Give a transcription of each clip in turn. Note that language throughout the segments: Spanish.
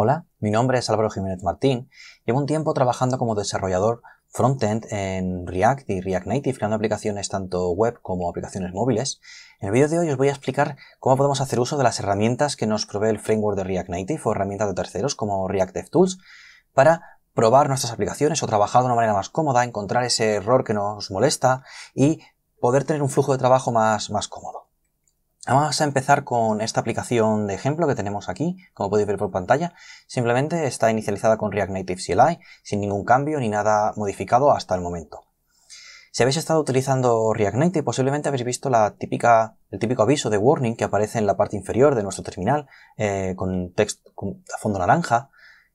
Hola, mi nombre es Álvaro Jiménez Martín. Llevo un tiempo trabajando como desarrollador frontend en React y React Native, creando aplicaciones tanto web como aplicaciones móviles. En el vídeo de hoy os voy a explicar cómo podemos hacer uso de las herramientas que nos provee el framework de React Native o herramientas de terceros como React DevTools para probar nuestras aplicaciones o trabajar de una manera más cómoda, encontrar ese error que nos molesta y poder tener un flujo de trabajo más, más cómodo. Vamos a empezar con esta aplicación de ejemplo que tenemos aquí, como podéis ver por pantalla. Simplemente está inicializada con React Native CLI, sin ningún cambio ni nada modificado hasta el momento. Si habéis estado utilizando React Native, posiblemente habéis visto el típico aviso de warning que aparece en la parte inferior de nuestro terminal, eh, con texto a fondo naranja,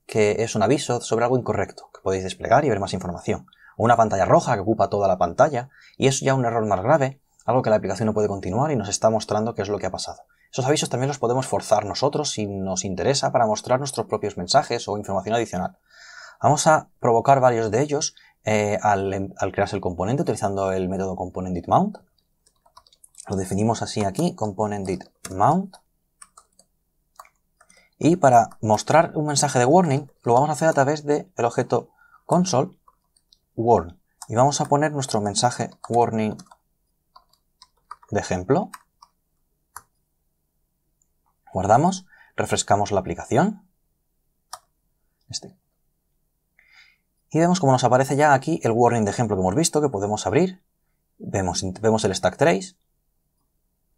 que es un aviso sobre algo incorrecto, que podéis desplegar y ver más información. O una pantalla roja que ocupa toda la pantalla, y es ya un error más grave, algo que la aplicación no puede continuar y nos está mostrando qué es lo que ha pasado. Esos avisos también los podemos forzar nosotros si nos interesa para mostrar nuestros propios mensajes o información adicional. Vamos a provocar varios de ellos eh, al, crearse el componente utilizando el método componentDidMount. Lo definimos así aquí, componentDidMount Y para mostrar un mensaje de warning, lo vamos a hacer a través del el objeto console warn. Y vamos a poner nuestro mensaje warning de ejemplo. Guardamos, refrescamos la aplicación. Este. Y vemos como nos aparece ya aquí el warning de ejemplo que hemos visto, que podemos abrir. Vemos, vemos el stack trace.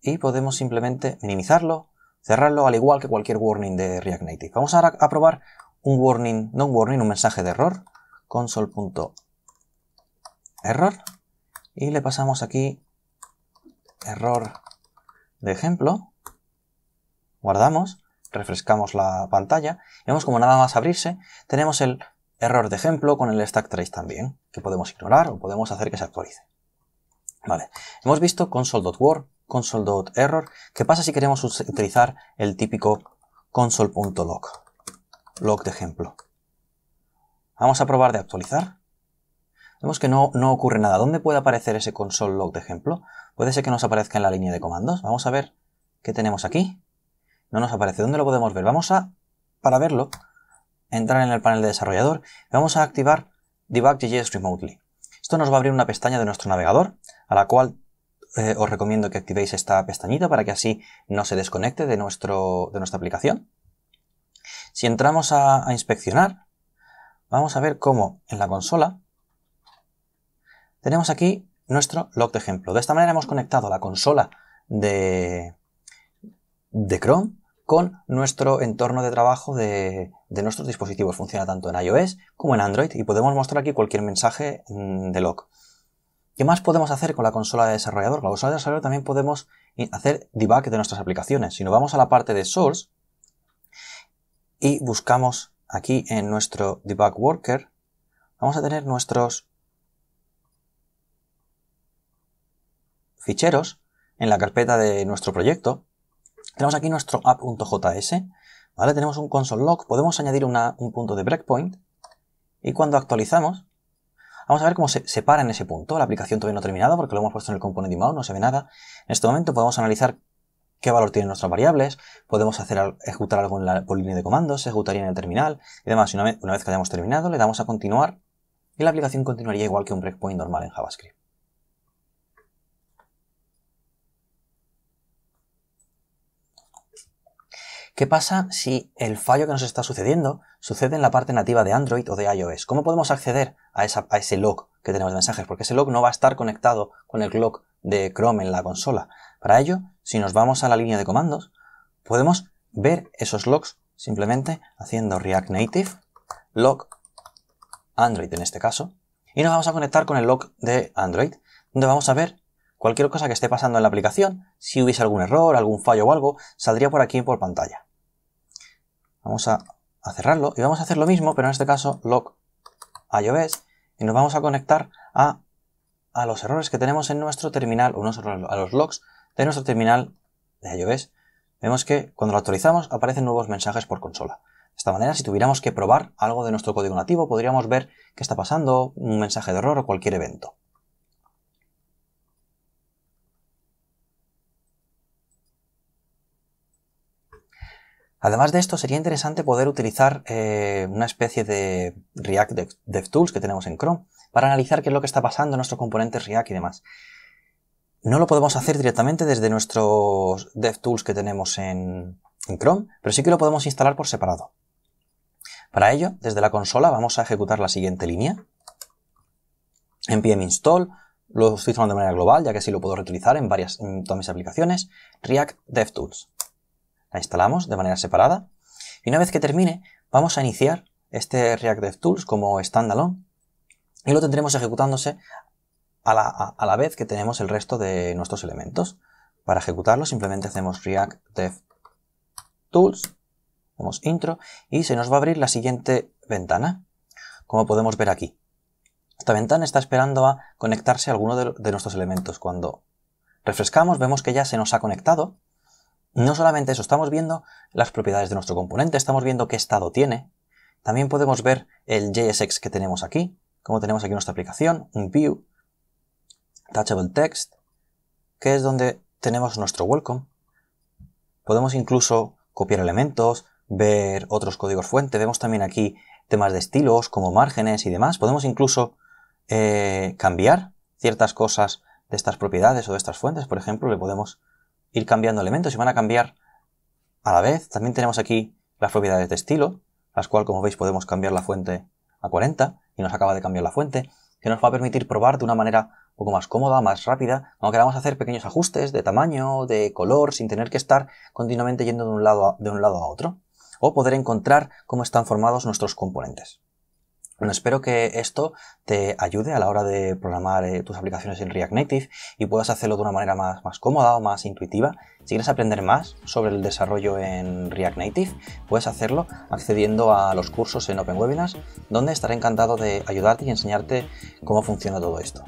Y podemos simplemente minimizarlo, cerrarlo, al igual que cualquier warning de React Native. Vamos a probar un warning, no un warning, un mensaje de error. console.error. Y le pasamos aquí error de ejemplo, guardamos, refrescamos la pantalla, vemos como nada más abrirse, tenemos el error de ejemplo con el stack trace también, que podemos ignorar o podemos hacer que se actualice. Vale, hemos visto console.word, console.error, qué pasa si queremos utilizar el típico console.log, log de ejemplo. Vamos a probar de actualizar. Vemos que no, no ocurre nada. ¿Dónde puede aparecer ese console log de ejemplo? Puede ser que nos aparezca en la línea de comandos. Vamos a ver qué tenemos aquí. No nos aparece. ¿Dónde lo podemos ver? Vamos a, para verlo, entrar en el panel de desarrollador vamos a activar Debug.js Remotely. Esto nos va a abrir una pestaña de nuestro navegador, a la cual eh, os recomiendo que activéis esta pestañita para que así no se desconecte de, nuestro, de nuestra aplicación. Si entramos a, a inspeccionar, vamos a ver cómo en la consola tenemos aquí nuestro log de ejemplo. De esta manera hemos conectado la consola de, de Chrome con nuestro entorno de trabajo de, de, nuestros dispositivos. Funciona tanto en iOS como en Android y podemos mostrar aquí cualquier mensaje mm, de log. ¿Qué más podemos hacer con la consola de desarrollador? Con la consola de desarrollador también podemos hacer debug de nuestras aplicaciones. Si nos vamos a la parte de source y buscamos aquí en nuestro debug worker, vamos a tener nuestros ficheros, en la carpeta de nuestro proyecto, tenemos aquí nuestro app.js, ¿vale? Tenemos un console.log, podemos añadir un punto de breakpoint, y cuando actualizamos, vamos a ver cómo se separa en ese punto. La aplicación todavía no ha terminado porque lo hemos puesto en el componente no se ve nada. En este momento podemos analizar qué valor tienen nuestras variables, podemos hacer ejecutar algo en la línea de comandos, se ejecutaría en el terminal y demás. una vez que hayamos terminado, le damos a continuar y la aplicación continuaría igual que un breakpoint normal en JavaScript. ¿Qué pasa si el fallo que nos está sucediendo sucede en la parte nativa de Android o de iOS? ¿Cómo podemos acceder a, ese log que tenemos de mensajes? Porque ese log no va a estar conectado con el log de Chrome en la consola. Para ello, si nos vamos a la línea de comandos, podemos ver esos logs simplemente haciendo React Native log Android en este caso, y nos vamos a conectar con el log de Android, donde vamos a ver cualquier cosa que esté pasando en la aplicación, si hubiese algún error, algún fallo o algo, saldría por aquí por pantalla. Vamos a, cerrarlo y vamos a hacer lo mismo, pero en este caso log iOS y nos vamos a conectar a, los errores que tenemos en nuestro terminal, o a los logs de nuestro terminal de iOS. Vemos que cuando lo actualizamos aparecen nuevos mensajes por consola. De esta manera, si tuviéramos que probar algo de nuestro código nativo, podríamos ver qué está pasando, un mensaje de error o cualquier evento. Además de esto, sería interesante poder utilizar eh, una especie de React DevTools que tenemos en Chrome para analizar qué es lo que está pasando en nuestros componentes React y demás. No lo podemos hacer directamente desde nuestros DevTools que tenemos en, Chrome, pero sí que lo podemos instalar por separado. Para ello, desde la consola vamos a ejecutar la siguiente línea. npm install, lo estoy usando de manera global, ya que así lo puedo reutilizar en, varias, en todas mis aplicaciones, React DevTools la instalamos de manera separada y una vez que termine vamos a iniciar este React DevTools como standalone y lo tendremos ejecutándose a la, vez que tenemos el resto de nuestros elementos. Para ejecutarlo simplemente hacemos React DevTools, hacemos intro y se nos va a abrir la siguiente ventana, como podemos ver aquí. Esta ventana está esperando a conectarse a alguno de nuestros elementos. Cuando refrescamos vemos que ya se nos ha conectado no solamente eso, estamos viendo las propiedades de nuestro componente, estamos viendo qué estado tiene. También podemos ver el JSX que tenemos aquí, como tenemos aquí nuestra aplicación, un view, touchable text, que es donde tenemos nuestro welcome. Podemos incluso copiar elementos, ver otros códigos fuente, vemos también aquí temas de estilos como márgenes y demás. Podemos incluso eh, cambiar ciertas cosas de estas propiedades o de estas fuentes, por ejemplo, le podemos ir cambiando elementos y van a cambiar a la vez. También tenemos aquí las propiedades de estilo, las cuales como veis podemos cambiar la fuente a 40 y nos acaba de cambiar la fuente, que nos va a permitir probar de una manera un poco más cómoda, más rápida, aunque vamos a hacer pequeños ajustes de tamaño, de color, sin tener que estar continuamente yendo de un lado a, de un lado a otro, o poder encontrar cómo están formados nuestros componentes. Bueno, espero que esto te ayude a la hora de programar eh, tus aplicaciones en React Native y puedas hacerlo de una manera más, más cómoda o más intuitiva. Si quieres aprender más sobre el desarrollo en React Native, puedes hacerlo accediendo a los cursos en Open Webinars, donde estaré encantado de ayudarte y enseñarte cómo funciona todo esto.